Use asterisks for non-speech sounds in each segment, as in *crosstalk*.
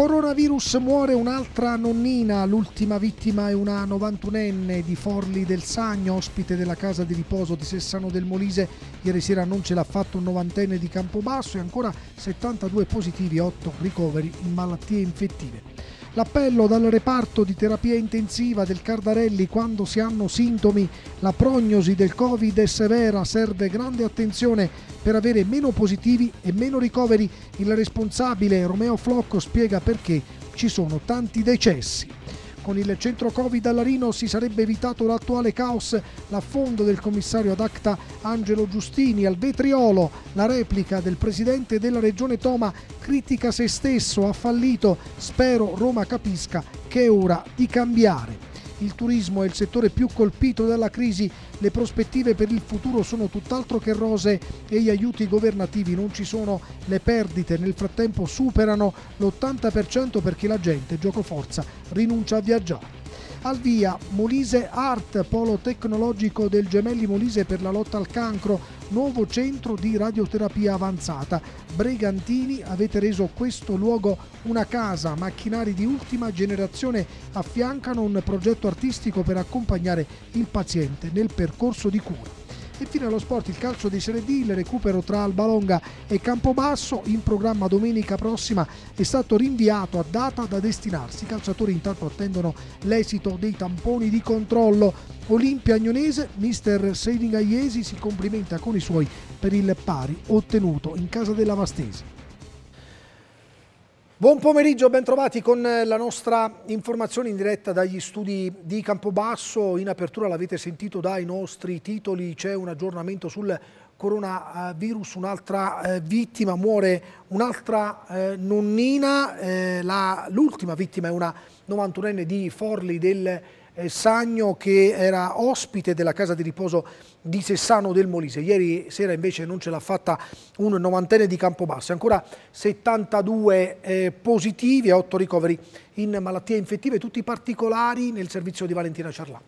Coronavirus muore un'altra nonnina, l'ultima vittima è una 91enne di Forli del Sagno, ospite della casa di riposo di Sessano del Molise. Ieri sera non ce l'ha fatto un novantenne di Campobasso e ancora 72 positivi, 8 ricoveri in malattie infettive. L'appello dal reparto di terapia intensiva del Cardarelli quando si hanno sintomi, la prognosi del Covid è severa, serve grande attenzione per avere meno positivi e meno ricoveri. Il responsabile Romeo Flocco spiega perché ci sono tanti decessi. Con il centro Covid all'Arino si sarebbe evitato l'attuale caos, l'affondo del commissario ad acta Angelo Giustini al vetriolo, la replica del presidente della regione Toma critica se stesso, ha fallito, spero Roma capisca che è ora di cambiare. Il turismo è il settore più colpito dalla crisi, le prospettive per il futuro sono tutt'altro che rose e gli aiuti governativi non ci sono, le perdite nel frattempo superano l'80% perché la gente, gioco forza, rinuncia a viaggiare. Al via Molise Art, polo tecnologico del Gemelli Molise per la lotta al cancro, nuovo centro di radioterapia avanzata. Brigantini avete reso questo luogo una casa, macchinari di ultima generazione affiancano un progetto artistico per accompagnare il paziente nel percorso di cura. E Infine allo sport il calcio di Serie D, il recupero tra Albalonga e Campobasso in programma domenica prossima è stato rinviato a data da destinarsi. I calciatori intanto attendono l'esito dei tamponi di controllo. Olimpia Agnonese, mister Seiringa Iesi si complimenta con i suoi per il pari ottenuto in casa della Vastesi. Buon pomeriggio, bentrovati con eh, la nostra informazione in diretta dagli studi di Campobasso. In apertura l'avete sentito dai nostri titoli, c'è un aggiornamento sul coronavirus, un'altra eh, vittima, muore un'altra eh, nonnina, eh, l'ultima vittima è una 91enne di Forli del eh, Sagno che era ospite della casa di riposo di Sessano del Molise. Ieri sera invece non ce l'ha fatta un novantenne di Campobasso. Ancora 72 eh, positivi e 8 ricoveri in malattie infettive. Tutti particolari nel servizio di Valentina Ciarlà.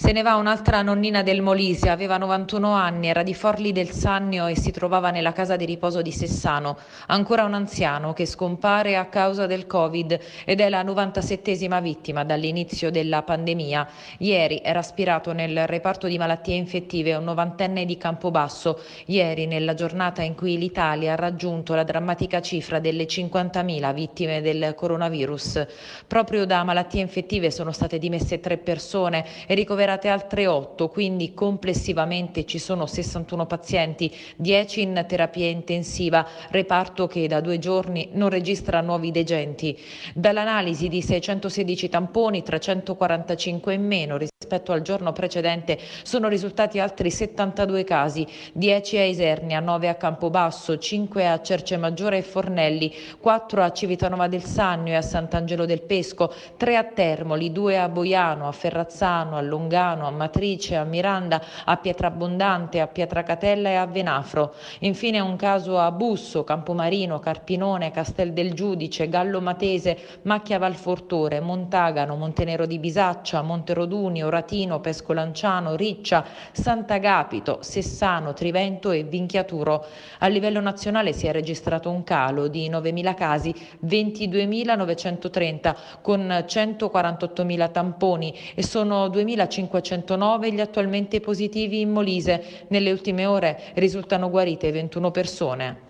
Se ne va un'altra nonnina del Molise, aveva 91 anni, era di Forli del Sannio e si trovava nella casa di riposo di Sessano, ancora un anziano che scompare a causa del Covid ed è la 97 vittima dall'inizio della pandemia. Ieri era aspirato nel reparto di malattie infettive un novantenne di Campobasso, ieri nella giornata in cui l'Italia ha raggiunto la drammatica cifra delle 50.000 vittime del coronavirus. Proprio da malattie infettive sono state dimesse tre persone e ricoverate liberate altre 8, quindi complessivamente ci sono 61 pazienti, 10 in terapia intensiva, reparto che da due giorni non registra nuovi degenti. Dall'analisi di 616 tamponi, 345 in meno rispetto al giorno precedente, sono risultati altri 72 casi, 10 a Isernia, 9 a Campobasso, 5 a Cercemaggiore e Fornelli, 4 a Civitanova del Sannio e a Sant'Angelo del Pesco, 3 a Termoli, 2 a Boiano, a Ferrazzano, a Longano, Lugano, a Matrice, a Miranda, a Pietrabondante, a Pietracatella e a Venafro. Infine un caso a Busso, Campomarino, Carpinone, Castel del Giudice, Gallo Matese, Macchia Valfortore, Montagano, Montenero di Bisaccia, Monteroduni, Oratino, Pescolanciano, Riccia, Sant'Agapito, Sessano, Trivento e Vinchiaturo. A livello nazionale si è registrato un calo di 9.000 casi, 22.930 con 148.000 tamponi e sono 2.500 509 gli attualmente positivi in Molise. Nelle ultime ore risultano guarite 21 persone.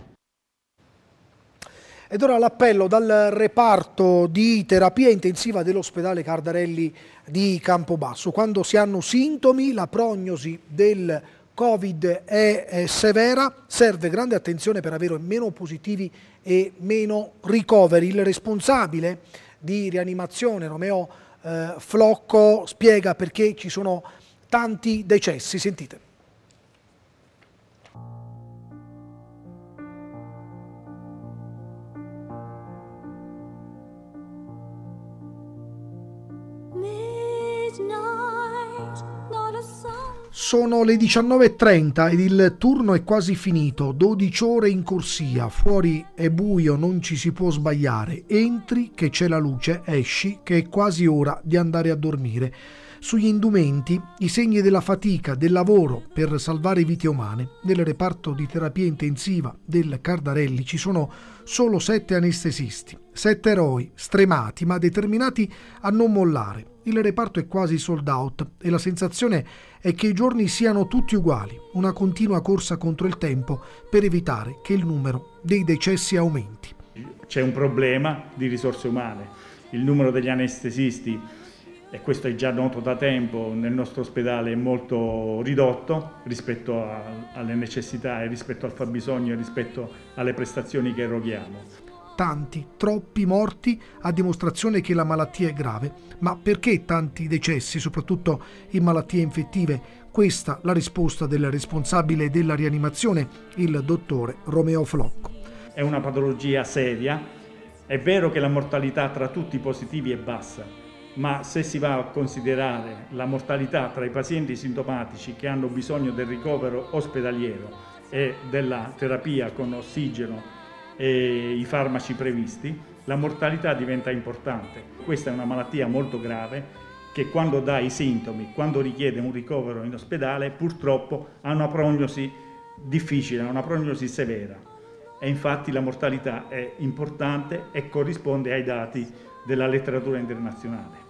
Ed ora l'appello dal reparto di terapia intensiva dell'ospedale Cardarelli di Campobasso. Quando si hanno sintomi, la prognosi del Covid è, è severa, serve grande attenzione per avere meno positivi e meno ricoveri. Il responsabile di rianimazione, Romeo eh, Flocco spiega perché ci sono tanti decessi. Sentite. Sono le 19.30 ed il turno è quasi finito, 12 ore in corsia, fuori è buio, non ci si può sbagliare, entri che c'è la luce, esci che è quasi ora di andare a dormire. Sugli indumenti i segni della fatica, del lavoro per salvare vite umane. Nel reparto di terapia intensiva del Cardarelli ci sono solo sette anestesisti, sette eroi, stremati ma determinati a non mollare il reparto è quasi sold out e la sensazione è che i giorni siano tutti uguali, una continua corsa contro il tempo per evitare che il numero dei decessi aumenti. C'è un problema di risorse umane, il numero degli anestesisti, e questo è già noto da tempo, nel nostro ospedale è molto ridotto rispetto a, alle necessità e rispetto al fabbisogno e rispetto alle prestazioni che eroghiamo tanti, troppi morti a dimostrazione che la malattia è grave. Ma perché tanti decessi, soprattutto in malattie infettive? Questa la risposta del responsabile della rianimazione, il dottore Romeo Flocco. È una patologia seria. È vero che la mortalità tra tutti i positivi è bassa, ma se si va a considerare la mortalità tra i pazienti sintomatici che hanno bisogno del ricovero ospedaliero e della terapia con ossigeno eh, i farmaci previsti, la mortalità diventa importante. Questa è una malattia molto grave che quando dà i sintomi, quando richiede un ricovero in ospedale, purtroppo ha una prognosi difficile, ha una prognosi severa. E infatti la mortalità è importante e corrisponde ai dati della letteratura internazionale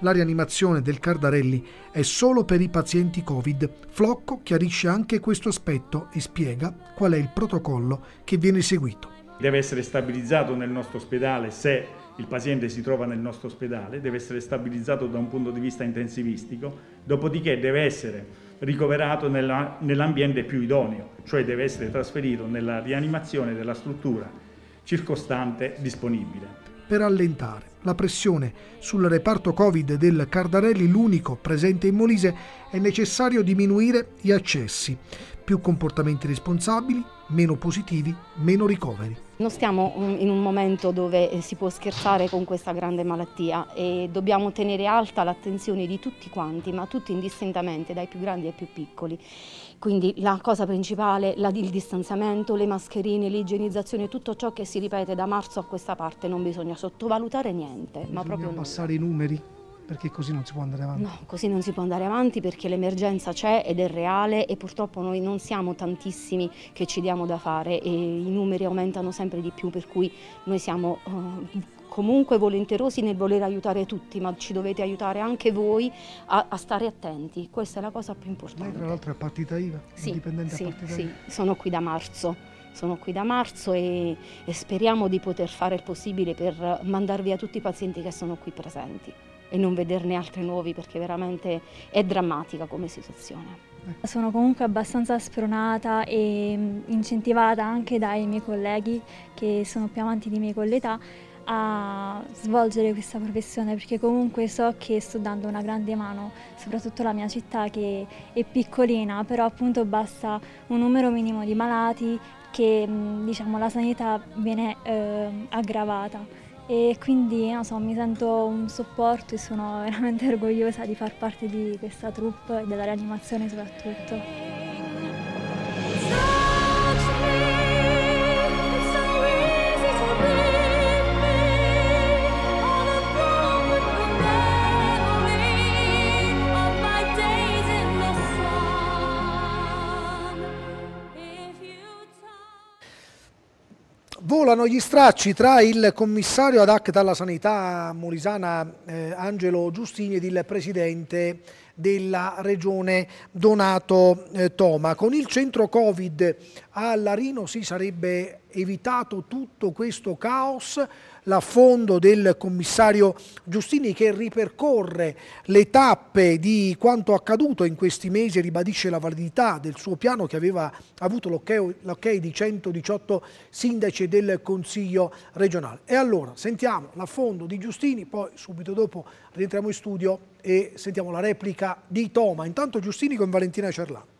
la rianimazione del Cardarelli è solo per i pazienti Covid. Flocco chiarisce anche questo aspetto e spiega qual è il protocollo che viene seguito deve essere stabilizzato nel nostro ospedale se il paziente si trova nel nostro ospedale, deve essere stabilizzato da un punto di vista intensivistico, dopodiché deve essere ricoverato nell'ambiente più idoneo, cioè deve essere trasferito nella rianimazione della struttura circostante disponibile. Per allentare la pressione sul reparto Covid del Cardarelli, l'unico presente in Molise, è necessario diminuire gli accessi. Più comportamenti responsabili, meno positivi, meno ricoveri. Non stiamo mm, in un momento dove eh, si può scherzare con questa grande malattia e dobbiamo tenere alta l'attenzione di tutti quanti, ma tutti indistintamente, dai più grandi ai più piccoli. Quindi la cosa principale, la, il distanziamento, le mascherine, l'igienizzazione, tutto ciò che si ripete da marzo a questa parte, non bisogna sottovalutare niente. Bisogna ma proprio passare nulla. i numeri? Perché così non si può andare avanti? No, così non si può andare avanti perché l'emergenza c'è ed è reale e purtroppo noi non siamo tantissimi che ci diamo da fare e i numeri aumentano sempre di più per cui noi siamo uh, comunque volenterosi nel voler aiutare tutti ma ci dovete aiutare anche voi a, a stare attenti, questa è la cosa più importante. Lei tra l'altro è partita IVA? Sì, indipendente sì, a partita sì, IVA. sono qui da marzo sono qui da marzo e, e, speriamo di poter fare il possibile per mandar via tutti i pazienti che sono qui presenti e non vederne altri nuovi perché veramente è drammatica come situazione. Ecco. Sono comunque abbastanza spronata e mm, incentivata anche dai miei colleghi che sono più avanti di me con l'età a svolgere questa professione perché comunque so che sto dando una grande mano, soprattutto alla mia città che è piccolina, però appunto basta un numero minimo di malati che mm, diciamo, la sanità viene eh, aggravata e quindi so, mi sento un supporto e sono *laughs* veramente orgogliosa di far parte di questa troupe e della rianimazione soprattutto. Volano gli stracci tra il commissario ad acta alla sanità molisana eh, Angelo Giustini ed il presidente della regione Donato eh, Toma. Con il centro Covid a Larino si sarebbe evitato tutto questo caos l'affondo del commissario Giustini che ripercorre le tappe di quanto accaduto in questi mesi e ribadisce la validità del suo piano che aveva avuto l'ok di 118 sindaci del Consiglio regionale. E allora sentiamo l'affondo di Giustini, poi subito dopo rientriamo in studio e sentiamo la replica di Toma. Intanto Giustini con Valentina Cerlano.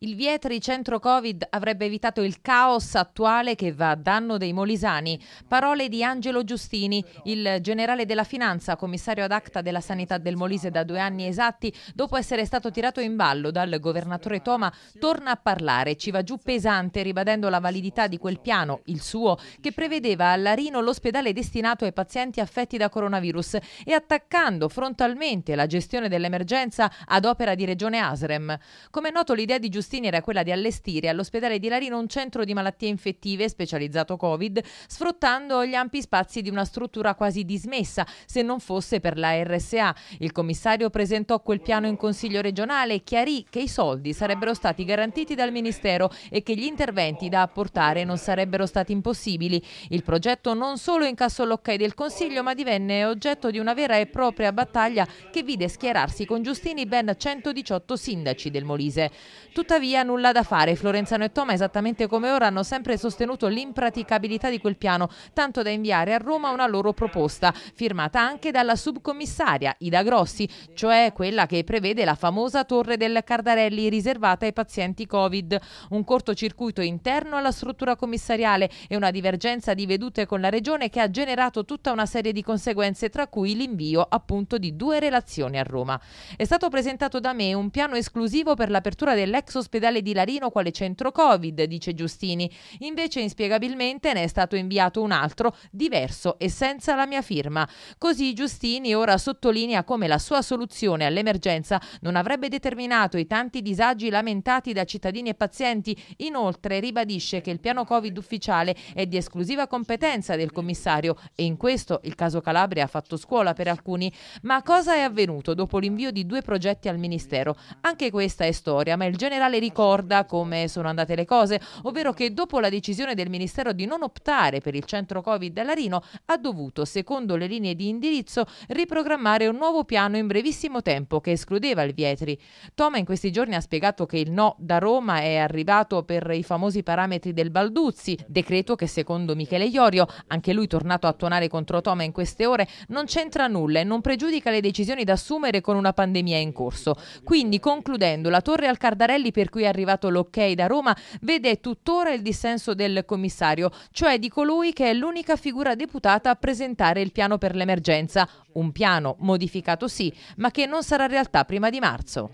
Il Vietri centro Covid avrebbe evitato il caos attuale che va a danno dei molisani. Parole di Angelo Giustini, il generale della finanza, commissario ad acta della sanità del Molise da due anni esatti, dopo essere stato tirato in ballo dal governatore Toma, torna a parlare, ci va giù pesante ribadendo la validità di quel piano, il suo, che prevedeva a Larino l'ospedale destinato ai pazienti affetti da coronavirus e attaccando frontalmente la gestione dell'emergenza ad opera di Regione Asrem. Come è noto l'idea di Giustini Agostini era quella di allestire all'ospedale di Larino un centro di malattie infettive specializzato Covid, sfruttando gli ampi spazi di una struttura quasi dismessa, se non fosse per la RSA. Il commissario presentò quel piano in Consiglio regionale e chiarì che i soldi sarebbero stati garantiti dal Ministero e che gli interventi da apportare non sarebbero stati impossibili. Il progetto non solo incassò l'ok del Consiglio, ma divenne oggetto di una vera e propria battaglia che vide schierarsi con Giustini ben 118 sindaci del Molise. Tuttavia, Tuttavia nulla da fare, Florenzano e Toma esattamente come ora hanno sempre sostenuto l'impraticabilità di quel piano, tanto da inviare a Roma una loro proposta, firmata anche dalla subcommissaria Ida Grossi, cioè quella che prevede la famosa torre del Cardarelli riservata ai pazienti Covid. Un cortocircuito interno alla struttura commissariale e una divergenza di vedute con la regione che ha generato tutta una serie di conseguenze, tra cui l'invio appunto di due relazioni a Roma. È stato presentato da me un piano esclusivo per l'apertura dell'ex all'ospedale di Larino quale centro Covid, dice Giustini. Invece inspiegabilmente ne è stato inviato un altro, diverso e senza la mia firma. Così Giustini ora sottolinea come la sua soluzione all'emergenza non avrebbe determinato i tanti disagi lamentati da cittadini e pazienti. Inoltre ribadisce che il piano Covid ufficiale è di esclusiva competenza del commissario e in questo il caso Calabria ha fatto scuola per alcuni. Ma cosa è avvenuto dopo l'invio di due progetti al Ministero? Anche questa è storia, ma il generale quale ricorda come sono andate le cose, ovvero che dopo la decisione del Ministero di non optare per il centro Covid dell'Arino ha dovuto, secondo le linee di indirizzo, riprogrammare un nuovo piano in brevissimo tempo che escludeva il Vietri. Toma in questi giorni ha spiegato che il no da Roma è arrivato per i famosi parametri del Balduzzi, decreto che secondo Michele Iorio, anche lui tornato a tuonare contro Toma in queste ore, non c'entra nulla e non pregiudica le decisioni da assumere con una pandemia in corso. Quindi, concludendo, la Torre al Cardarelli per per cui è arrivato l'ok da Roma, vede tuttora il dissenso del commissario, cioè di colui che è l'unica figura deputata a presentare il piano per l'emergenza, un piano modificato sì, ma che non sarà realtà prima di marzo.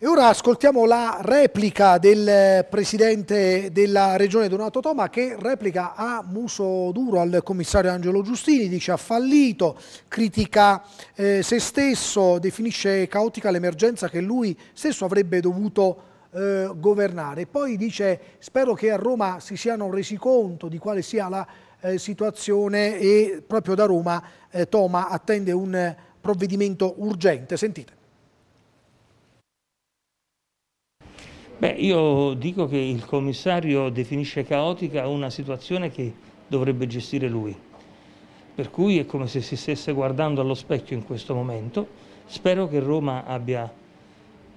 E ora ascoltiamo la replica del Presidente della Regione Donato Toma che replica a muso duro al commissario Angelo Giustini, dice ha fallito, critica eh, se stesso, definisce caotica l'emergenza che lui stesso avrebbe dovuto eh, governare. Poi dice spero che a Roma si siano resi conto di quale sia la eh, situazione e proprio da Roma eh, Toma attende un provvedimento urgente. Sentite. Beh, io dico che il commissario definisce caotica una situazione che dovrebbe gestire lui, per cui è come se si stesse guardando allo specchio in questo momento. Spero che Roma abbia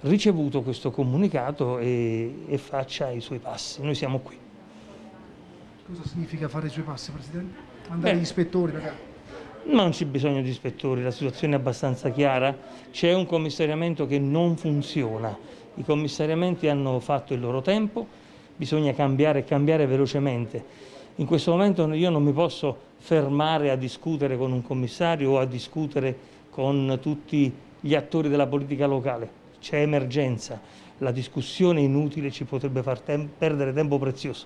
ricevuto questo comunicato e, e faccia i suoi passi. Noi siamo qui. Cosa significa fare i suoi passi, Presidente? Andare agli ispettori magari? Non c'è bisogno di ispettori, la situazione è abbastanza chiara. C'è un commissariamento che non funziona i commissariamenti hanno fatto il loro tempo, bisogna cambiare e cambiare velocemente. In questo momento io non mi posso fermare a discutere con un commissario o a discutere con tutti gli attori della politica locale. C'è emergenza, la discussione inutile ci potrebbe far tem perdere tempo prezioso.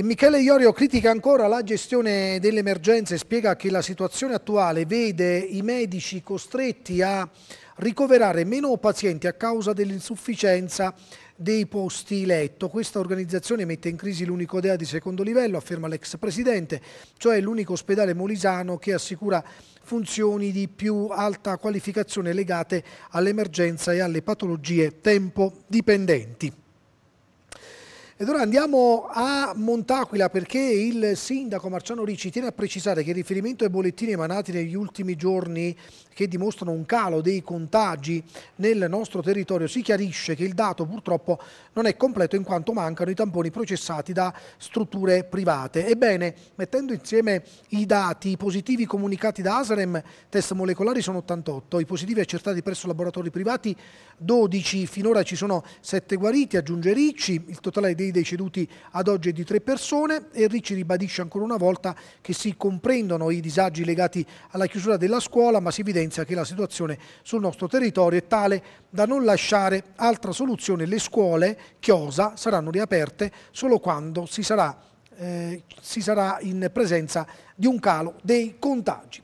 E Michele Iorio critica ancora la gestione delle emergenze e spiega che la situazione attuale vede i medici costretti a ricoverare meno pazienti a causa dell'insufficienza dei posti letto. Questa organizzazione mette in crisi l'unico DEA di secondo livello, afferma l'ex presidente, cioè l'unico ospedale molisano che assicura funzioni di più alta qualificazione legate all'emergenza e alle patologie tempo dipendenti. Ed ora andiamo a Montaquila perché il sindaco Marciano Ricci tiene a precisare che in riferimento ai bollettini emanati negli ultimi giorni che dimostrano un calo dei contagi nel nostro territorio si chiarisce che il dato purtroppo non è completo in quanto mancano i tamponi processati da strutture private. Ebbene, mettendo insieme i dati, i positivi comunicati da Asarem, test molecolari sono 88, i positivi accertati presso laboratori privati 12, finora ci sono 7 guariti, aggiunge Ricci, il totale dei numeri dei ceduti ad oggi è di tre persone e Ricci ribadisce ancora una volta che si comprendono i disagi legati alla chiusura della scuola, ma si evidenzia che la situazione sul nostro territorio è tale da non lasciare altra soluzione. Le scuole chiosa saranno riaperte solo quando si sarà, eh, si sarà in presenza di un calo dei contagi.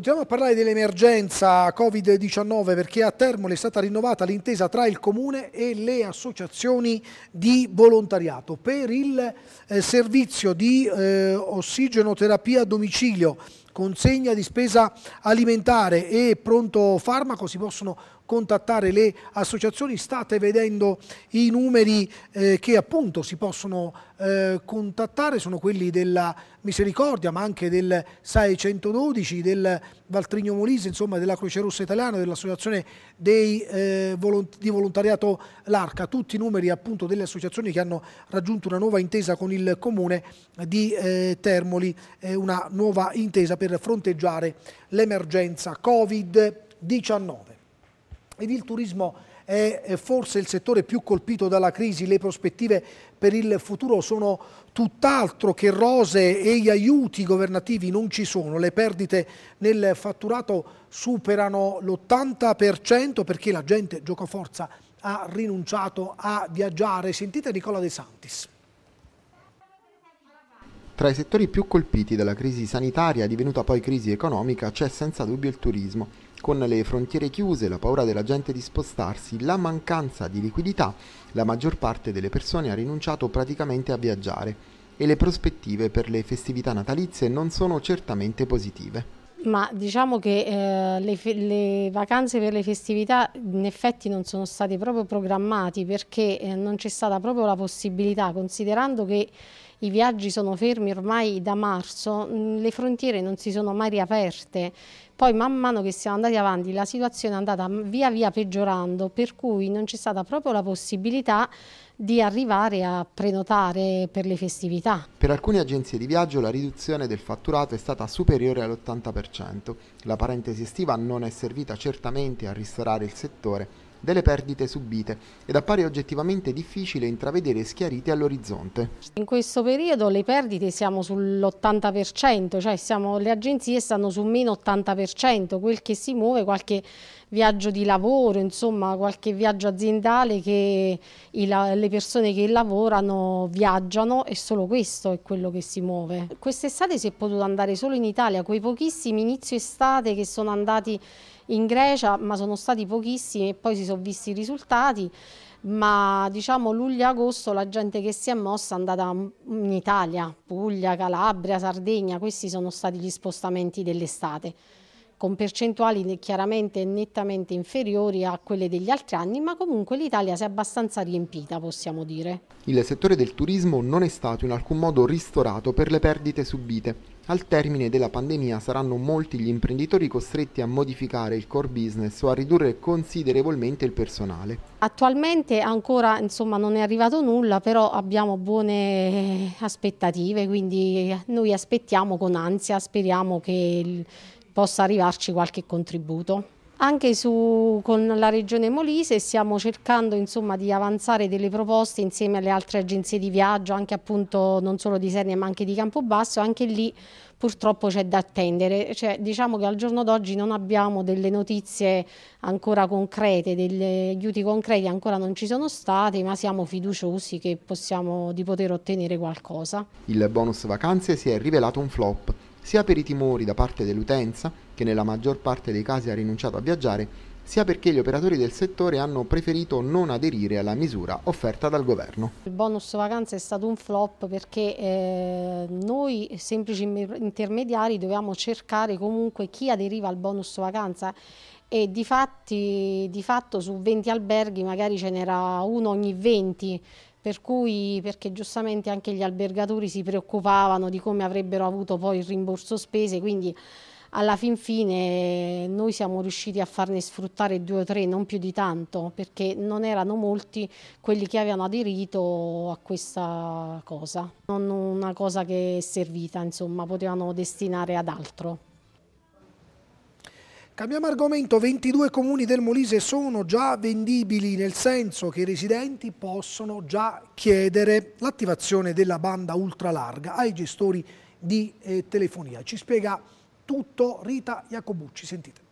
Continuiamo a parlare dell'emergenza Covid-19 perché a Termoli è stata rinnovata l'intesa tra il Comune e le associazioni di volontariato per il eh, servizio di eh, ossigenoterapia a domicilio consegna di spesa alimentare e pronto farmaco si possono contattare le associazioni, state vedendo i numeri eh, che appunto si possono eh, contattare, sono quelli della Misericordia ma anche del SAE 112, del Valtrigno Molise, insomma della Croce Rossa Italiana, dell'Associazione eh, volont di Volontariato L'Arca, tutti i numeri appunto delle associazioni che hanno raggiunto una nuova intesa con il Comune di eh, Termoli, eh, una nuova intesa per fronteggiare l'emergenza Covid-19. Ed il turismo è forse il settore più colpito dalla crisi, le prospettive per il futuro sono tutt'altro che rose e gli aiuti governativi non ci sono, le perdite nel fatturato superano l'80% perché la gente giocoforza ha rinunciato a viaggiare. Sentite Nicola De Santis. Tra i settori più colpiti dalla crisi sanitaria, divenuta poi crisi economica, c'è senza dubbio il turismo con le frontiere chiuse, la paura della gente di spostarsi, la mancanza di liquidità, la maggior parte delle persone ha rinunciato praticamente a viaggiare e le prospettive per le festività natalizie non sono certamente positive. Ma diciamo che eh, le, le, vacanze per le festività in effetti non sono state proprio programmate perché eh, non c'è stata proprio la possibilità, considerando che i viaggi sono fermi ormai da marzo, mm, le frontiere non si sono mai riaperte, poi man mano che siamo andati avanti la situazione è andata via via peggiorando, per cui non c'è stata proprio la possibilità di arrivare a prenotare per le festività. Per alcune agenzie di viaggio la riduzione del fatturato è stata superiore all'80%. La parentesi estiva non è servita certamente a ristorare il settore, delle perdite subite ed appare oggettivamente difficile intravedere schiarite all'orizzonte. In questo periodo le perdite siamo sull'80%, cioè siamo, le agenzie stanno su meno 80%, quel che si muove qualche viaggio di lavoro, insomma qualche viaggio aziendale che le persone che lavorano viaggiano e solo questo è quello che si muove. Quest'estate si è potuto andare solo in Italia, quei pochissimi inizio estate che sono andati in Grecia, ma sono stati pochissimi e poi si sono visti i risultati, ma diciamo luglio-agosto la gente che si è mossa è andata in Italia, Puglia, Calabria, Sardegna, questi sono stati gli spostamenti dell'estate con percentuali chiaramente nettamente inferiori a quelle degli altri anni, ma comunque l'Italia si è abbastanza riempita, possiamo dire. Il settore del turismo non è stato in alcun modo ristorato per le perdite subite. Al termine della pandemia saranno molti gli imprenditori costretti a modificare il core business o a ridurre considerevolmente il personale. Attualmente ancora insomma, non è arrivato nulla, però abbiamo buone eh, aspettative, quindi noi aspettiamo con ansia, speriamo che possa arrivarci qualche contributo. Anche su, con la Regione Molise stiamo cercando insomma, di avanzare delle proposte insieme alle altre agenzie di viaggio, anche appunto non solo di Sernia ma anche di Campobasso, anche lì purtroppo c'è da attendere, cioè, diciamo che al giorno d'oggi non abbiamo delle notizie ancora concrete, degli aiuti concreti ancora non ci sono stati, ma siamo fiduciosi che possiamo di poter ottenere qualcosa. Il bonus vacanze si è rivelato un flop sia per i timori da parte dell'utenza, che nella maggior parte dei casi ha rinunciato a viaggiare, sia perché gli operatori del settore hanno preferito non aderire alla misura offerta dal governo. Il bonus vacanza è stato un flop perché eh, noi semplici intermediari dovevamo cercare comunque chi aderiva al bonus vacanza e di, fatti, di fatto su 20 alberghi magari ce n'era uno ogni 20 per cui perché giustamente anche gli albergatori si preoccupavano di come avrebbero avuto poi il rimborso spese, quindi alla fin fine noi siamo riusciti a farne sfruttare due o tre, non più di tanto, perché non erano molti quelli che avevano aderito a questa cosa. Non una cosa che è servita, insomma, potevano destinare ad altro. Cambiamo argomento, 22 comuni del Molise sono già vendibili nel senso che i residenti possono già chiedere l'attivazione della banda ultralarga ai gestori di eh, telefonia. Ci spiega tutto Rita Iacobucci, sentite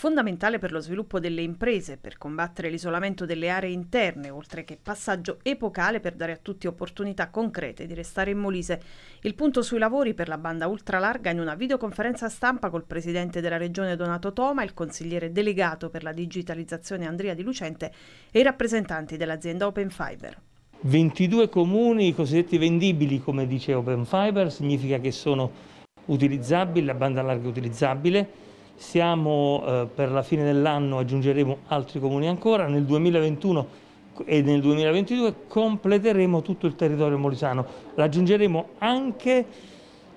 fondamentale per lo sviluppo delle imprese, per combattere l'isolamento delle aree interne, oltre che passaggio epocale per dare a tutti opportunità concrete di restare in Molise. Il punto sui lavori per la banda ultralarga in una videoconferenza stampa col presidente della regione Donato Toma, il consigliere delegato per la digitalizzazione Andrea Di Lucente e i rappresentanti dell'azienda Open Fiber. 22 comuni cosiddetti vendibili, come dice Open Fiber, significa che sono utilizzabili, la banda larga è utilizzabile, siamo eh, per la fine dell'anno, aggiungeremo altri comuni ancora, nel 2021 e nel 2022 completeremo tutto il territorio molisano, raggiungeremo anche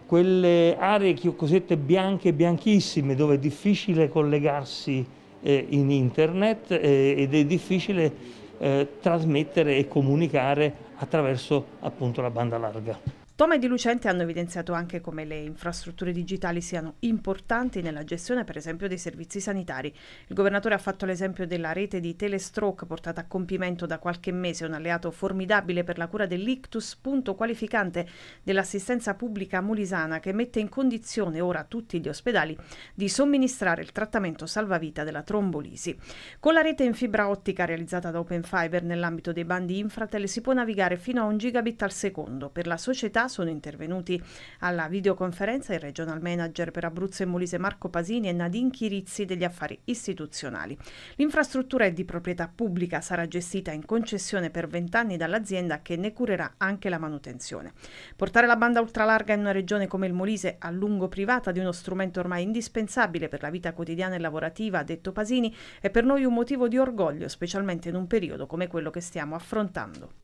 quelle aree cosiddette bianche, bianchissime, dove è difficile collegarsi eh, in internet eh, ed è difficile eh, trasmettere e comunicare attraverso appunto la banda larga. Toma e Di Lucente hanno evidenziato anche come le infrastrutture digitali siano importanti nella gestione per esempio dei servizi sanitari. Il governatore ha fatto l'esempio della rete di Telestroke portata a compimento da qualche mese, un alleato formidabile per la cura dell'ictus, punto qualificante dell'assistenza pubblica molisana che mette in condizione ora tutti gli ospedali di somministrare il trattamento salvavita della trombolisi. Con la rete in fibra ottica realizzata da Open Fiber nell'ambito dei bandi Infratel si può navigare fino a un gigabit al secondo. Per la società sono intervenuti alla videoconferenza il regional manager per Abruzzo e Molise Marco Pasini e Nadine Chirizzi degli affari istituzionali. L'infrastruttura è di proprietà pubblica, sarà gestita in concessione per 20 anni dall'azienda che ne curerà anche la manutenzione. Portare la banda ultralarga in una regione come il Molise, a lungo privata di uno strumento ormai indispensabile per la vita quotidiana e lavorativa, ha detto Pasini, è per noi un motivo di orgoglio, specialmente in un periodo come quello che stiamo affrontando.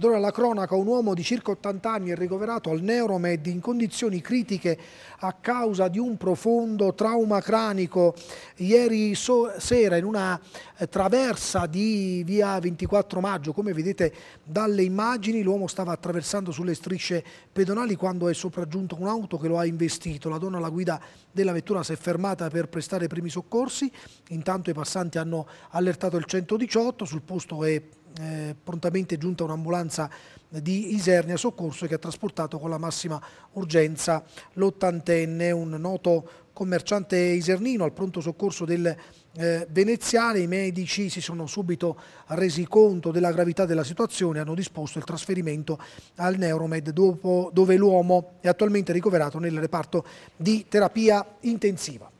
Dora la cronaca, un uomo di circa 80 anni è ricoverato al Neuromed in condizioni critiche a causa di un profondo trauma cranico. Ieri so sera in una eh, traversa di via 24 maggio, come vedete dalle immagini, l'uomo stava attraversando sulle strisce pedonali quando è sopraggiunto un'auto che lo ha investito. La donna alla guida della vettura si è fermata per prestare i primi soccorsi, intanto i passanti hanno allertato il 118, sul posto è eh, prontamente è giunta un'ambulanza di Isernia Soccorso che ha trasportato con la massima urgenza l'ottantenne, un noto commerciante isernino al pronto soccorso del eh, veneziale. I medici si sono subito resi conto della gravità della situazione e hanno disposto il trasferimento al Neuromed dopo, dove l'uomo è attualmente ricoverato nel reparto di terapia intensiva.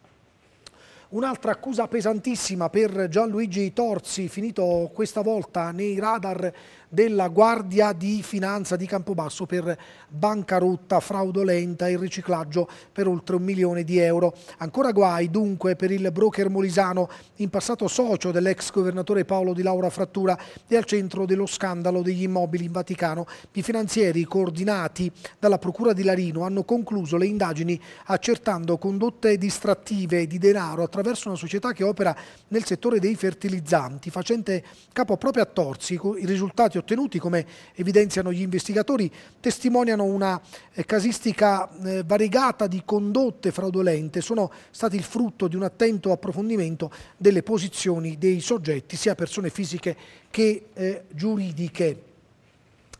Un'altra accusa pesantissima per Gianluigi Torzi, finito questa volta nei radar della Guardia di Finanza di Campobasso per bancarotta fraudolenta e riciclaggio per oltre un milione di euro. Ancora guai dunque per il broker molisano, in passato socio dell'ex governatore Paolo Di Laura Frattura e al centro dello scandalo degli immobili in Vaticano. I finanzieri coordinati dalla Procura di Larino hanno concluso le indagini accertando condotte distrattive di denaro attraverso una società che opera nel settore dei fertilizzanti, facente capo proprio a Torsi. I risultati ottenuti, come evidenziano gli investigatori, testimoniano una eh, casistica eh, variegata di condotte fraudolente, sono stati il frutto di un attento approfondimento delle posizioni dei soggetti, sia persone fisiche che eh, giuridiche.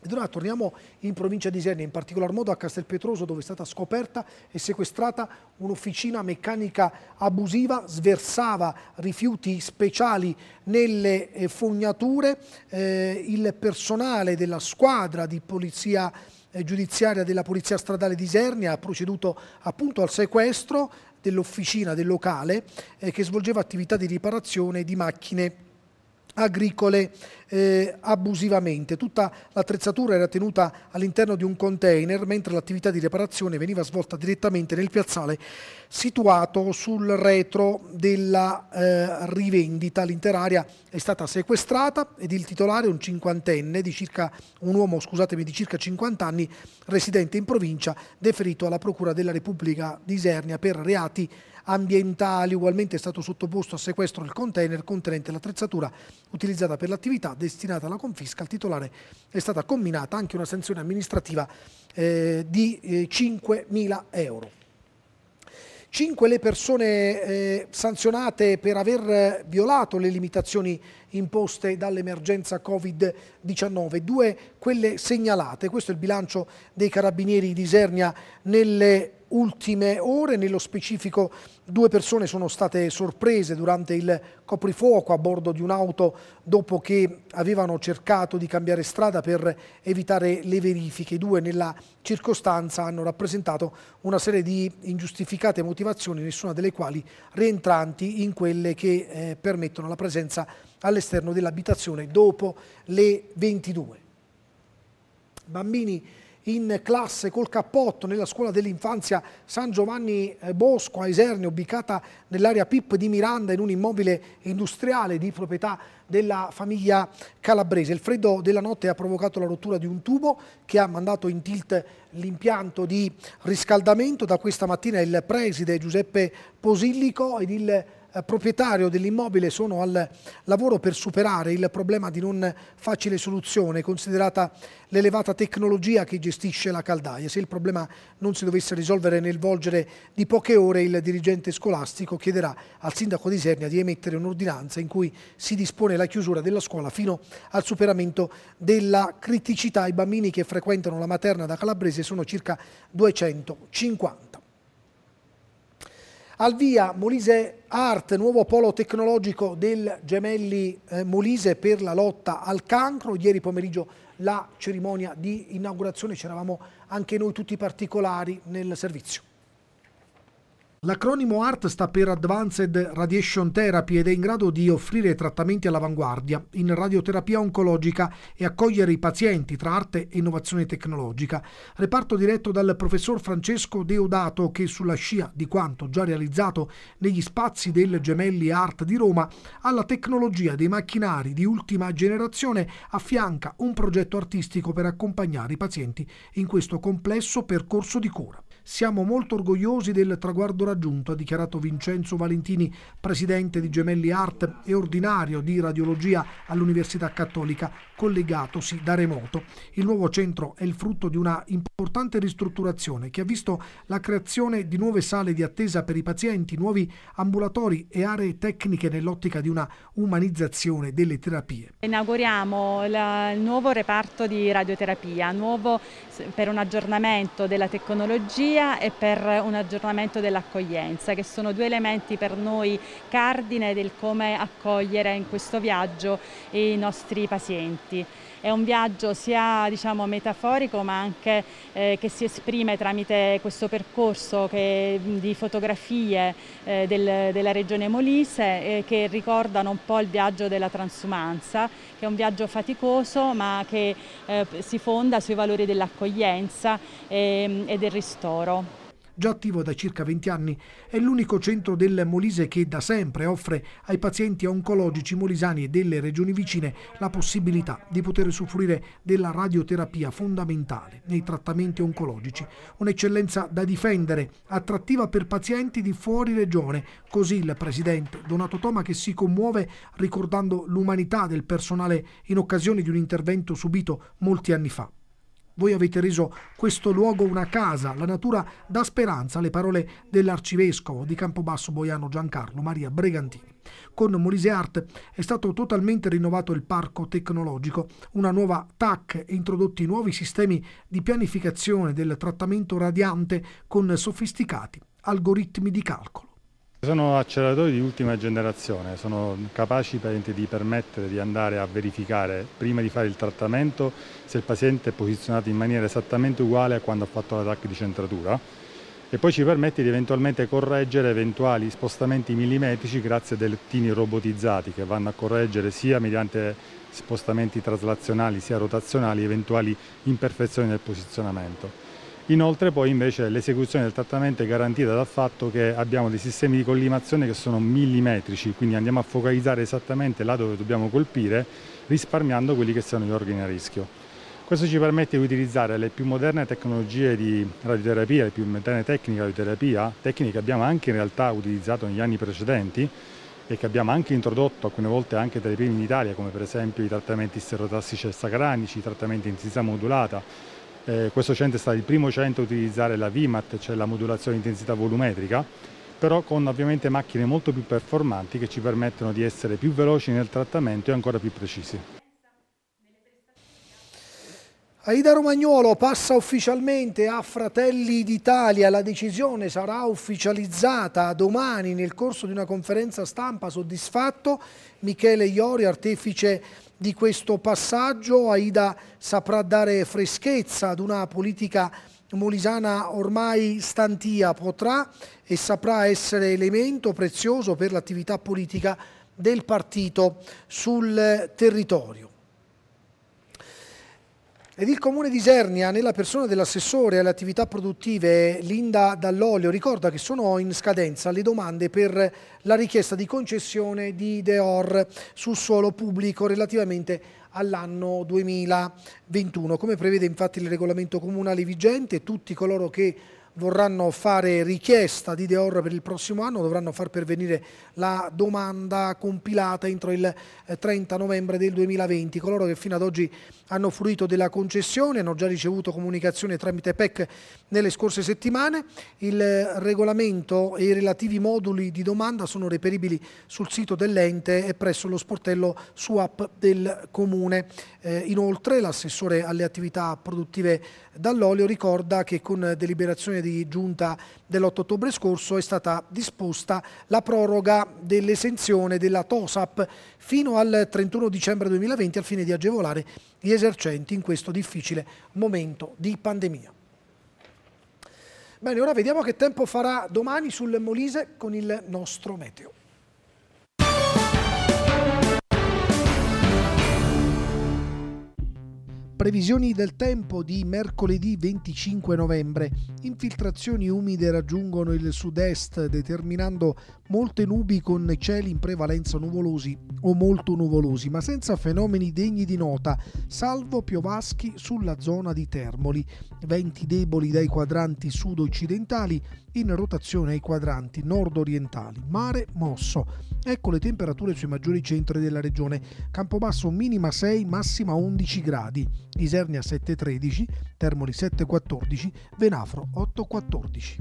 Ed torniamo in provincia di Isernia, in particolar modo a Castelpetroso dove è stata scoperta e sequestrata un'officina meccanica abusiva, sversava rifiuti speciali nelle eh, fognature, eh, il personale della squadra di polizia eh, giudiziaria della Polizia Stradale di Isernia ha proceduto appunto al sequestro dell'officina del locale eh, che svolgeva attività di riparazione di macchine agricole eh, abusivamente. Tutta l'attrezzatura era tenuta all'interno di un container, mentre l'attività di riparazione veniva svolta direttamente nel piazzale situato sul retro della eh, rivendita. L'intera area è stata sequestrata ed il titolare, un cinquantenne, di circa, un uomo scusatemi, di circa 50 anni, residente in provincia, deferito alla Procura della Repubblica di Isernia per reati ambientali. Ugualmente è stato sottoposto a sequestro il container contenente l'attrezzatura utilizzata per l'attività destinata alla confisca. Al titolare è stata comminata anche una sanzione amministrativa eh, di eh, 5.000 euro. Cinque le persone eh, sanzionate per aver violato le limitazioni imposte dall'emergenza Covid-19, due quelle segnalate. Questo è il bilancio dei carabinieri di Isernia nelle ultime ore, nello specifico due persone sono state sorprese durante il coprifuoco a bordo di un'auto dopo che avevano cercato di cambiare strada per evitare le verifiche. I due nella circostanza hanno rappresentato una serie di ingiustificate motivazioni, nessuna delle quali rientranti in quelle che eh, permettono la presenza all'esterno dell'abitazione dopo le 22. Bambini in classe col cappotto nella scuola dell'infanzia San Giovanni eh, Bosco a Isernio, ubicata nell'area PIP di Miranda in un immobile industriale di proprietà della famiglia calabrese. Il freddo della notte ha provocato la rottura di un tubo che ha mandato in tilt l'impianto di riscaldamento. Da questa mattina il preside Giuseppe Posillico ed il eh, proprietario dell'immobile sono al lavoro per superare il problema di non facile soluzione, considerata l'elevata tecnologia che gestisce la caldaia. Se il problema non si dovesse risolvere nel volgere di poche ore, il dirigente scolastico chiederà al sindaco di Sernia di emettere un'ordinanza in cui si dispone la chiusura della scuola fino al superamento della criticità. I bambini che frequentano la materna da Calabrese sono circa 250. Al via Molise Art, nuovo polo tecnologico del Gemelli eh, Molise per la lotta al cancro. Ieri pomeriggio la cerimonia di inaugurazione, c'eravamo anche noi tutti particolari nel servizio. L'acronimo ART sta per Advanced Radiation Therapy ed è in grado di offrire trattamenti all'avanguardia in radioterapia oncologica e accogliere i pazienti tra arte e innovazione tecnologica. Reparto diretto dal professor Francesco Deodato che sulla scia di quanto già realizzato negli spazi del Gemelli ART di Roma alla tecnologia dei macchinari di ultima generazione affianca un progetto artistico per accompagnare i pazienti in questo complesso percorso di cura. Siamo molto orgogliosi del traguardo raggiunto, ha dichiarato Vincenzo Valentini, presidente di Gemelli Art e ordinario di radiologia all'Università Cattolica, collegatosi da remoto. Il nuovo centro è il frutto di una importante importante ristrutturazione che ha visto la creazione di nuove sale di attesa per i pazienti, nuovi ambulatori e aree tecniche nell'ottica di una umanizzazione delle terapie. Inauguriamo il nuovo reparto di radioterapia, nuovo per un aggiornamento della tecnologia e per un aggiornamento dell'accoglienza, che sono due elementi per noi cardine del come accogliere in questo viaggio i nostri pazienti è un viaggio sia diciamo, metaforico ma anche eh, che si esprime tramite questo percorso che, di fotografie eh, del, della regione Molise eh, che ricordano un po' il viaggio della transumanza, che è un viaggio faticoso ma che eh, si fonda sui valori dell'accoglienza ehm, e del ristoro già attivo da circa 20 anni, è l'unico centro del Molise che da sempre offre ai pazienti oncologici molisani e delle regioni vicine la possibilità di poter usufruire della radioterapia fondamentale nei trattamenti oncologici. Un'eccellenza da difendere, attrattiva per pazienti di fuori regione, così il presidente Donato Toma che si commuove ricordando l'umanità del personale in occasione di un intervento subito molti anni fa. Voi avete reso questo luogo una casa, la natura dà speranza, le parole dell'arcivescovo di Campobasso Boiano Giancarlo Maria Bregantini. Con Molise Art è stato totalmente rinnovato il parco tecnologico, una nuova TAC e introdotti nuovi sistemi di pianificazione del trattamento radiante con sofisticati algoritmi di calcolo. Sono acceleratori di ultima generazione, sono capaci di permettere di andare a verificare prima di fare il trattamento se il paziente è posizionato in maniera esattamente uguale a quando ha fatto l'attacco di centratura e poi ci permette di eventualmente correggere eventuali spostamenti millimetrici grazie a lettini robotizzati che vanno a correggere sia mediante spostamenti traslazionali sia rotazionali eventuali imperfezioni nel posizionamento. Inoltre poi invece l'esecuzione del trattamento è garantita dal fatto che abbiamo dei sistemi di collimazione che sono millimetrici, quindi andiamo a focalizzare esattamente là dove dobbiamo colpire, risparmiando quelli che sono gli organi a rischio. Questo ci permette di utilizzare le più moderne tecnologie di radioterapia, le più moderne tecniche di radioterapia, tecniche che abbiamo anche in realtà utilizzato negli anni precedenti e che abbiamo anche introdotto alcune volte anche tra i primi in Italia, come per esempio i trattamenti sterotassici e sacranici, i trattamenti in sinza modulata, eh, questo centro è stato il primo centro a utilizzare la VIMAT, cioè la modulazione intensità volumetrica, però con ovviamente macchine molto più performanti che ci permettono di essere più veloci nel trattamento e ancora più precisi. Aida Romagnolo passa ufficialmente a Fratelli d'Italia, la decisione sarà ufficializzata domani nel corso di una conferenza stampa soddisfatto Michele Iori, artefice di questo passaggio, Aida saprà dare freschezza ad una politica molisana ormai stantia, potrà e saprà essere elemento prezioso per l'attività politica del partito sul territorio. Ed il comune di Isernia, nella persona dell'assessore alle attività produttive Linda Dall'Olio, ricorda che sono in scadenza le domande per la richiesta di concessione di Deor sul suolo pubblico relativamente all'anno 2021. Come prevede infatti il regolamento comunale vigente, tutti coloro che vorranno fare richiesta di Deor per il prossimo anno dovranno far pervenire la domanda compilata entro il 30 eh, novembre del 2020. Coloro che fino ad oggi hanno fruito della concessione hanno già ricevuto comunicazione tramite PEC nelle scorse settimane. Il eh, regolamento e i relativi moduli di domanda sono reperibili sul sito dell'ente e presso lo sportello SUAP del Comune. Eh, inoltre l'assessore alle attività produttive dall'olio ricorda che con deliberazione riunione di giunta dell'8 ottobre scorso è stata disposta la proroga dell'esenzione della TOSAP fino al 31 dicembre 2020 al fine di agevolare gli esercenti in questo difficile momento di pandemia. Bene, ora vediamo che tempo farà domani sul Molise con il nostro meteo. Previsioni del tempo di mercoledì 25 novembre. Infiltrazioni umide raggiungono il sud-est determinando molte nubi con cieli in prevalenza nuvolosi o molto nuvolosi, ma senza fenomeni degni di nota, salvo piovaschi sulla zona di Termoli. Venti deboli dai quadranti sud-occidentali in rotazione ai quadranti nord-orientali, mare mosso. Ecco le temperature sui maggiori centri della regione. Campobasso minima 6, massima 11 gradi. Isernia 7,13, Termoli 7,14, Venafro 8,14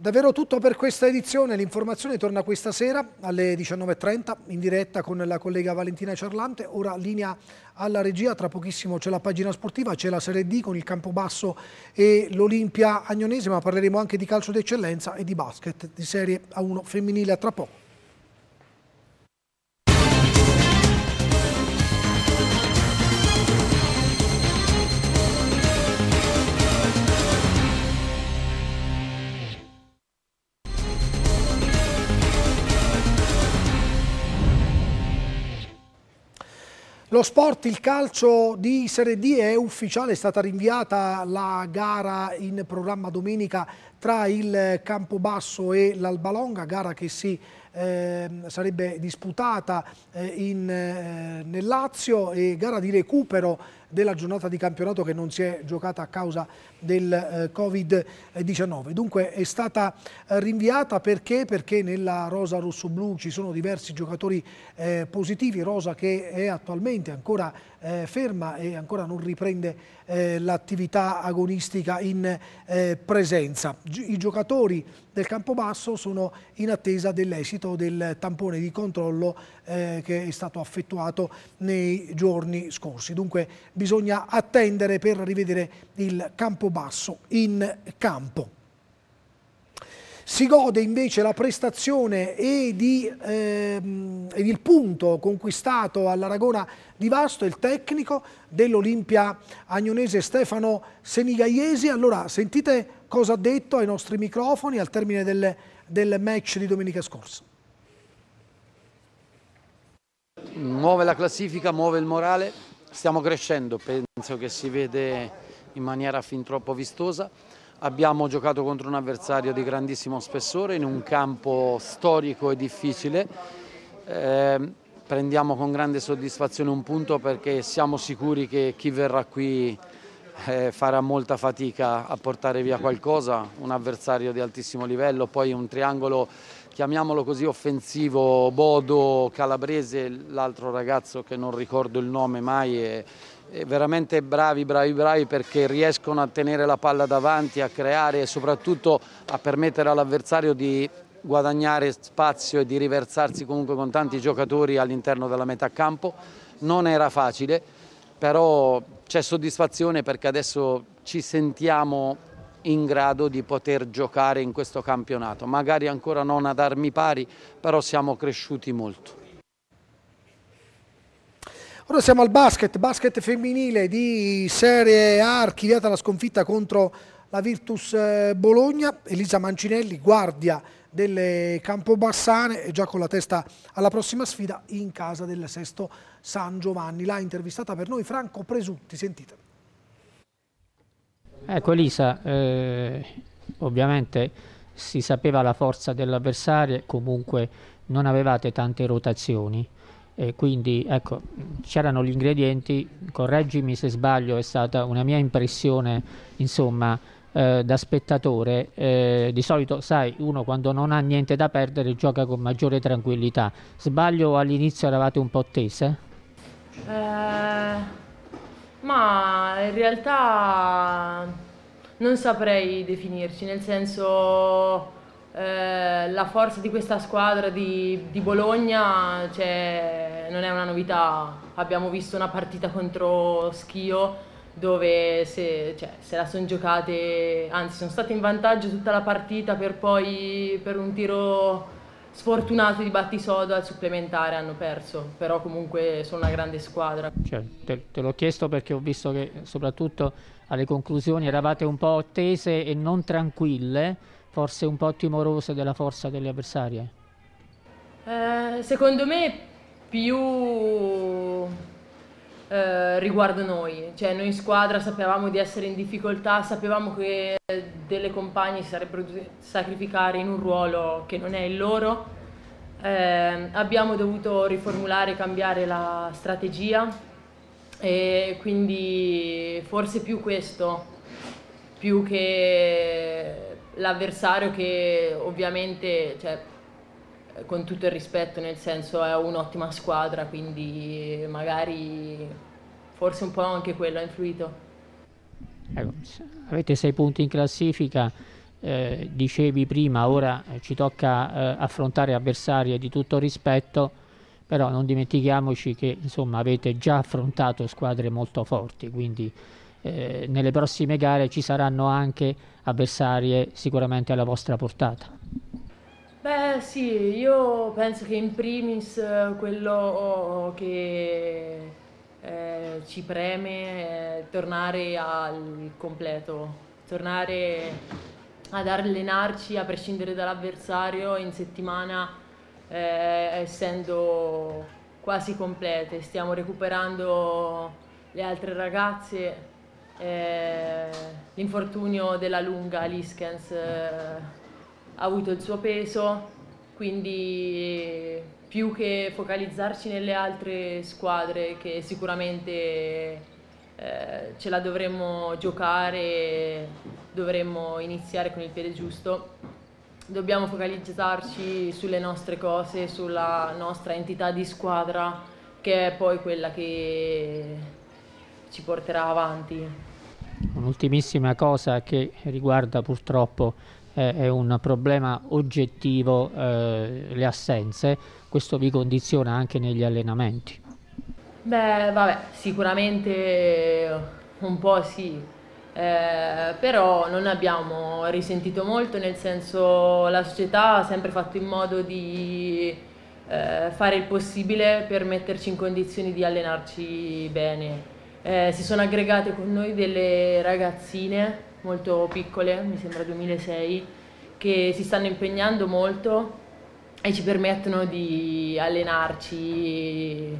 davvero tutto per questa edizione. L'informazione torna questa sera alle 19.30 in diretta con la collega Valentina Cerlante. Ora linea alla regia, tra pochissimo c'è la pagina sportiva, c'è la Serie D con il Campobasso e l'Olimpia Agnonese, ma parleremo anche di calcio d'eccellenza e di basket di Serie A1 femminile tra poco. Lo sport, il calcio di Serie D è ufficiale, è stata rinviata la gara in programma domenica tra il Campobasso e l'Albalonga, gara che si eh, sarebbe disputata eh, in, eh, nel Lazio e gara di recupero della giornata di campionato che non si è giocata a causa del eh, Covid-19. Dunque è stata eh, rinviata perché? Perché nella rosa rosso-blu ci sono diversi giocatori eh, positivi, rosa che è attualmente ancora eh, ferma e ancora non riprende eh, l'attività agonistica in eh, presenza. I giocatori del Campobasso sono in attesa dell'esito del tampone di controllo che è stato effettuato nei giorni scorsi. Dunque bisogna attendere per rivedere il campo basso in campo. Si gode invece la prestazione ehm, ed, ehm, il punto conquistato all'Aragona di Vasto, il tecnico dell'Olimpia agnonese Stefano Senigaiesi. Allora sentite cosa ha detto ai nostri microfoni al termine del, del match di domenica scorsa. Muove la classifica, muove il morale, Stiamo crescendo, penso che si vede in maniera fin troppo vistosa. Abbiamo giocato contro un avversario di grandissimo spessore in un campo storico e difficile. Eh, prendiamo con grande soddisfazione un punto perché siamo sicuri che chi verrà qui eh, farà molta fatica a portare via qualcosa, un avversario di altissimo livello, poi un triangolo chiamiamolo così, offensivo Bodo Calabrese, l'altro ragazzo che non ricordo il nome mai, è, è veramente bravi, bravi, bravi perché riescono a tenere la palla davanti, a creare e soprattutto a permettere all'avversario di guadagnare spazio e di riversarsi comunque con tanti giocatori all'interno della metà campo. Non era facile, però c'è soddisfazione perché adesso ci sentiamo in grado di poter giocare in questo campionato, magari ancora non ad armi pari, però siamo cresciuti molto. Ora siamo al basket, basket femminile di Serie A, archiviata la sconfitta contro la Virtus eh, Bologna, Elisa Mancinelli, guardia delle Campobassane è già con la testa alla prossima sfida in casa del Sesto San Giovanni. L'ha intervistata per noi Franco Presutti, sentite. Ecco Elisa, eh, ovviamente si sapeva la forza dell'avversario, comunque non avevate tante rotazioni, e quindi ecco, c'erano gli ingredienti, correggimi se sbaglio, è stata una mia impressione, insomma, eh, da spettatore, eh, di solito sai, uno quando non ha niente da perdere gioca con maggiore tranquillità. Sbaglio all'inizio eravate un po' tese? Eh... Ma in realtà non saprei definirci, nel senso eh, la forza di questa squadra di, di Bologna cioè, non è una novità, abbiamo visto una partita contro Schio dove se, cioè, se la sono giocate, anzi sono state in vantaggio tutta la partita per poi per un tiro sfortunati di Battisodo al supplementare hanno perso, però comunque sono una grande squadra. Cioè, te, te l'ho chiesto perché ho visto che soprattutto alle conclusioni eravate un po' tese e non tranquille, forse un po' timorose della forza delle avversarie. Eh, secondo me più eh, riguardo noi, cioè noi in squadra sapevamo di essere in difficoltà, sapevamo che delle compagne si sarebbero dovute sacrificare in un ruolo che non è il loro, eh, abbiamo dovuto riformulare e cambiare la strategia e quindi forse più questo, più che l'avversario che ovviamente... Cioè, con tutto il rispetto, nel senso è un'ottima squadra, quindi magari forse un po' anche quello ha influito. Ecco, avete sei punti in classifica, eh, dicevi prima, ora eh, ci tocca eh, affrontare avversarie di tutto rispetto, però non dimentichiamoci che insomma, avete già affrontato squadre molto forti, quindi eh, nelle prossime gare ci saranno anche avversarie sicuramente alla vostra portata. Beh sì, io penso che in primis eh, quello oh, oh, che eh, ci preme è eh, tornare al completo, tornare ad allenarci a prescindere dall'avversario in settimana eh, essendo quasi complete, stiamo recuperando le altre ragazze, eh, l'infortunio della lunga Liskens eh, ha avuto il suo peso, quindi più che focalizzarci nelle altre squadre che sicuramente eh, ce la dovremmo giocare, dovremmo iniziare con il piede giusto, dobbiamo focalizzarci sulle nostre cose, sulla nostra entità di squadra che è poi quella che ci porterà avanti. Un'ultimissima cosa che riguarda purtroppo è un problema oggettivo eh, le assenze, questo vi condiziona anche negli allenamenti? Beh, vabbè, sicuramente un po' sì, eh, però non abbiamo risentito molto, nel senso la società ha sempre fatto in modo di eh, fare il possibile per metterci in condizioni di allenarci bene. Eh, si sono aggregate con noi delle ragazzine molto piccole, mi sembra 2006, che si stanno impegnando molto e ci permettono di allenarci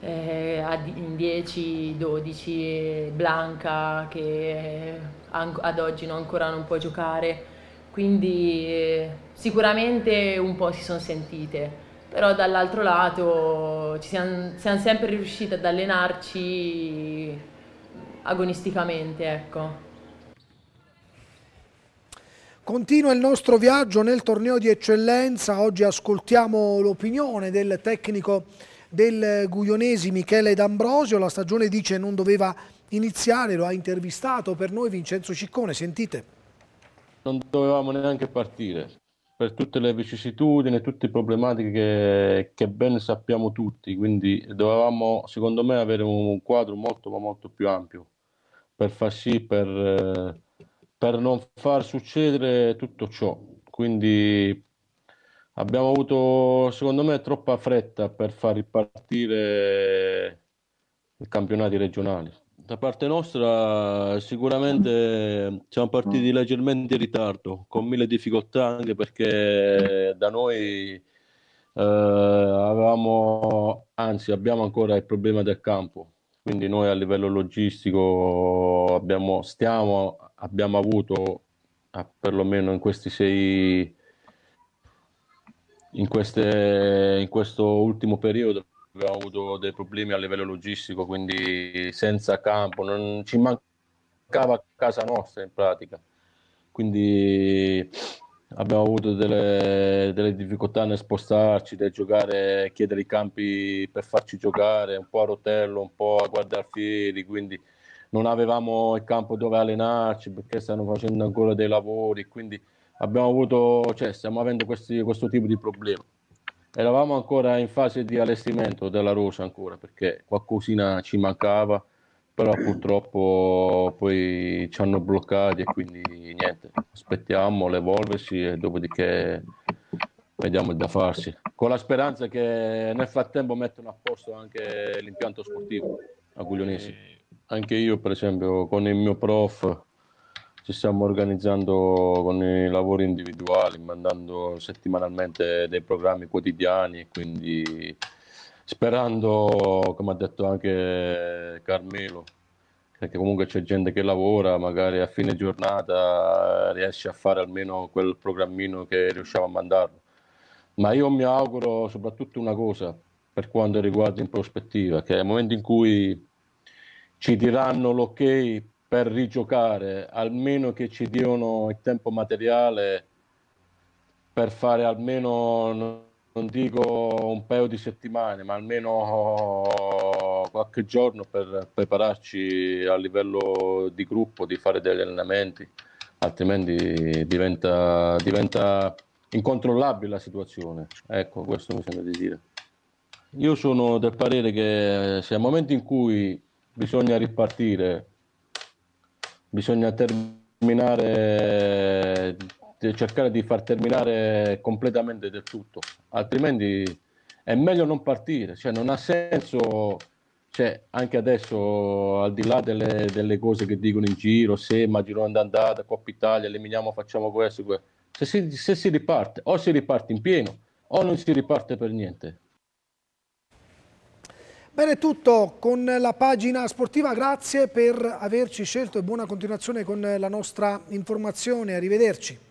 eh, in 10, 12, Blanca che ad oggi no, ancora non può giocare, quindi eh, sicuramente un po' si sono sentite, però dall'altro lato siamo, siamo sempre riusciti ad allenarci agonisticamente, ecco. Continua il nostro viaggio nel torneo di eccellenza, oggi ascoltiamo l'opinione del tecnico del Guglionesi Michele D'Ambrosio, la stagione dice non doveva iniziare, lo ha intervistato per noi Vincenzo Ciccone, sentite. Non dovevamo neanche partire, per tutte le vicissitudini, tutte le problematiche che, che ben sappiamo tutti, quindi dovevamo secondo me avere un quadro molto ma molto più ampio per far sì, per... Eh, per non far succedere tutto ciò. Quindi abbiamo avuto, secondo me, troppa fretta per far ripartire i campionati regionali. Da parte nostra sicuramente siamo partiti leggermente in ritardo, con mille difficoltà anche perché da noi eh, avevamo, anzi abbiamo ancora il problema del campo, quindi noi a livello logistico abbiamo, stiamo abbiamo avuto, ah, perlomeno in questi sei, in, queste, in questo ultimo periodo, abbiamo avuto dei problemi a livello logistico, quindi senza campo, non ci mancava casa nostra in pratica. Quindi abbiamo avuto delle, delle difficoltà nel spostarci, nel giocare, chiedere i campi per farci giocare, un po' a rotello, un po' a guardarfieri, quindi non avevamo il campo dove allenarci perché stanno facendo ancora dei lavori, quindi abbiamo avuto, cioè, stiamo avendo questi, questo tipo di problema. Eravamo ancora in fase di allestimento della rosa ancora perché qualcosina ci mancava, però purtroppo poi ci hanno bloccati e quindi niente, aspettiamo l'evolversi e dopodiché vediamo da farsi, con la speranza che nel frattempo mettano a posto anche l'impianto sportivo a Guglionesi. Eh, anche io per esempio con il mio prof ci stiamo organizzando con i lavori individuali, mandando settimanalmente dei programmi quotidiani, quindi sperando, come ha detto anche Carmelo, perché comunque c'è gente che lavora, magari a fine giornata riesce a fare almeno quel programmino che riusciamo a mandarlo. Ma io mi auguro soprattutto una cosa per quanto riguarda in prospettiva, che nel momento in cui ci diranno l'ok per rigiocare, almeno che ci diano il tempo materiale per fare almeno, non dico un paio di settimane, ma almeno qualche giorno per prepararci a livello di gruppo, di fare degli allenamenti, altrimenti diventa, diventa incontrollabile la situazione. Ecco, questo mi sembra di dire. Io sono del parere che se al momento in cui bisogna ripartire, bisogna terminare, cercare di far terminare completamente del tutto, altrimenti è meglio non partire, cioè non ha senso, cioè anche adesso al di là delle, delle cose che dicono in giro, se ma è andata, Coppa Italia, eliminiamo, facciamo questo, questo. Se si, se si riparte, o si riparte in pieno o non si riparte per niente. Bene è tutto con la pagina sportiva, grazie per averci scelto e buona continuazione con la nostra informazione, arrivederci.